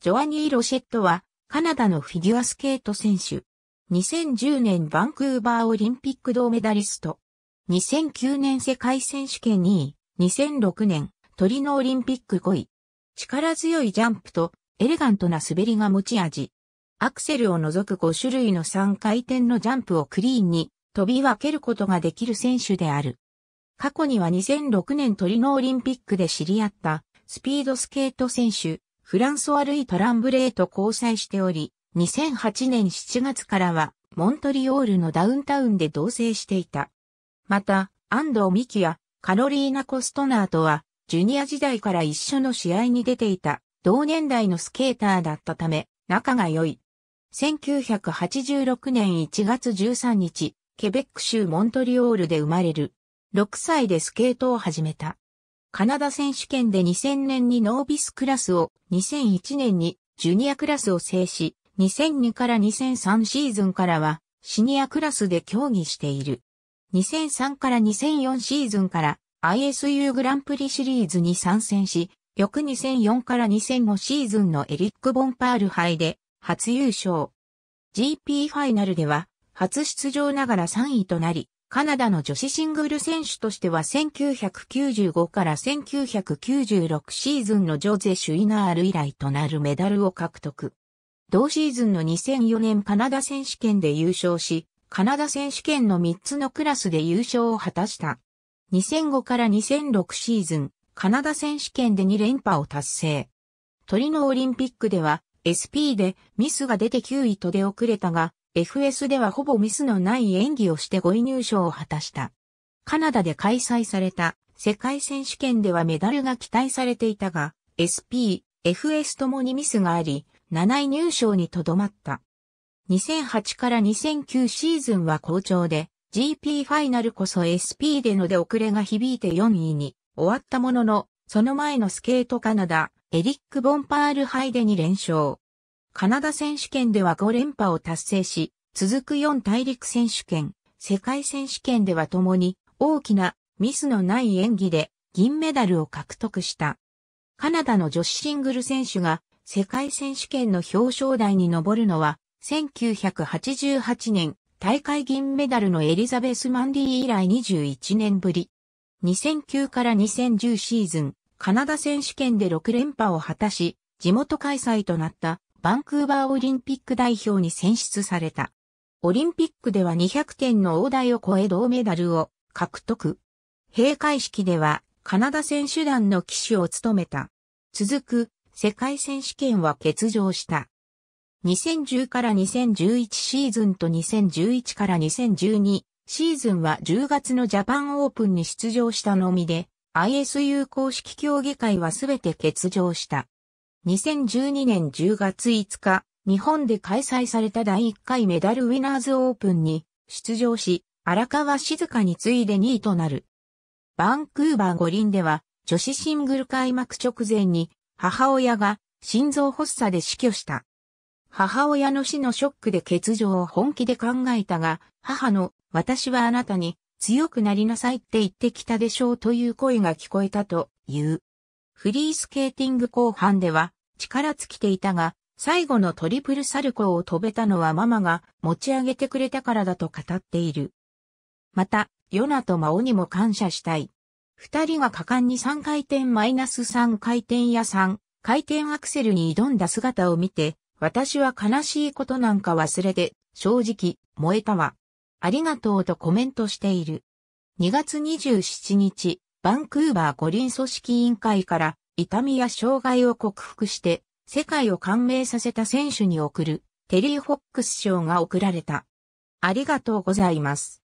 ジョアニー・ロシェットは、カナダのフィギュアスケート選手。2010年バンクーバーオリンピック銅メダリスト。2009年世界選手権2位。2006年トリノオリンピック5位。力強いジャンプとエレガントな滑りが持ち味。アクセルを除く5種類の3回転のジャンプをクリーンに飛び分けることができる選手である。過去には2006年トリノオリンピックで知り合ったスピードスケート選手フランソワ・ルイ・トランブレーと交際しており、2008年7月からは、モントリオールのダウンタウンで同棲していた。また、安藤美希やカロリーナ・コストナーとは、ジュニア時代から一緒の試合に出ていた、同年代のスケーターだったため、仲が良い。1986年1月13日、ケベック州モントリオールで生まれる。6歳でスケートを始めた。カナダ選手権で2000年にノービスクラスを、2001年にジュニアクラスを制し、2002から2003シーズンからはシニアクラスで競技している。2003から2004シーズンから ISU グランプリシリーズに参戦し、翌2004から2005シーズンのエリック・ボンパール杯で初優勝。GP ファイナルでは初出場ながら3位となり、カナダの女子シングル選手としては1995から1996シーズンのジョゼ・シュイナール以来となるメダルを獲得。同シーズンの2004年カナダ選手権で優勝し、カナダ選手権の3つのクラスで優勝を果たした。2005から2006シーズン、カナダ選手権で2連覇を達成。トリノオリンピックでは SP でミスが出て9位と出遅れたが、FS ではほぼミスのない演技をして5位入賞を果たした。カナダで開催された世界選手権ではメダルが期待されていたが、SP、FS ともにミスがあり、7位入賞にとどまった。2008から2009シーズンは好調で、GP ファイナルこそ SP での出遅れが響いて4位に終わったものの、その前のスケートカナダ、エリック・ボンパールハイデに連勝。カナダ選手権では5連覇を達成し、続く4大陸選手権、世界選手権では共に大きなミスのない演技で銀メダルを獲得した。カナダの女子シングル選手が世界選手権の表彰台に上るのは1988年大会銀メダルのエリザベス・マンディ以来21年ぶり。2009から2010シーズン、カナダ選手権で6連覇を果たし、地元開催となったバンクーバーオリンピック代表に選出された。オリンピックでは200点の大台を超え銅メダルを獲得。閉会式ではカナダ選手団の騎手を務めた。続く世界選手権は欠場した。2010から2011シーズンと2011から2012シーズンは10月のジャパンオープンに出場したのみで、ISU 公式競技会はすべて欠場した。2012年10月5日、日本で開催された第1回メダルウィナーズオープンに出場し、荒川静香に次いで2位となる。バンクーバー五輪では、女子シングル開幕直前に、母親が心臓発作で死去した。母親の死のショックで欠場を本気で考えたが、母の私はあなたに強くなりなさいって言ってきたでしょうという声が聞こえたという。フリースケーティング後半では力尽きていたが、最後のトリプルサルコーを飛べたのはママが持ち上げてくれたからだと語っている。また、ヨナとマオにも感謝したい。二人が果敢に3回転マイナス3回転や3回転アクセルに挑んだ姿を見て、私は悲しいことなんか忘れて、正直、燃えたわ。ありがとうとコメントしている。2月27日、バンクーバー五輪組織委員会から痛みや障害を克服して、世界を感銘させた選手に贈る、テリー・フォックス賞が贈られた。ありがとうございます。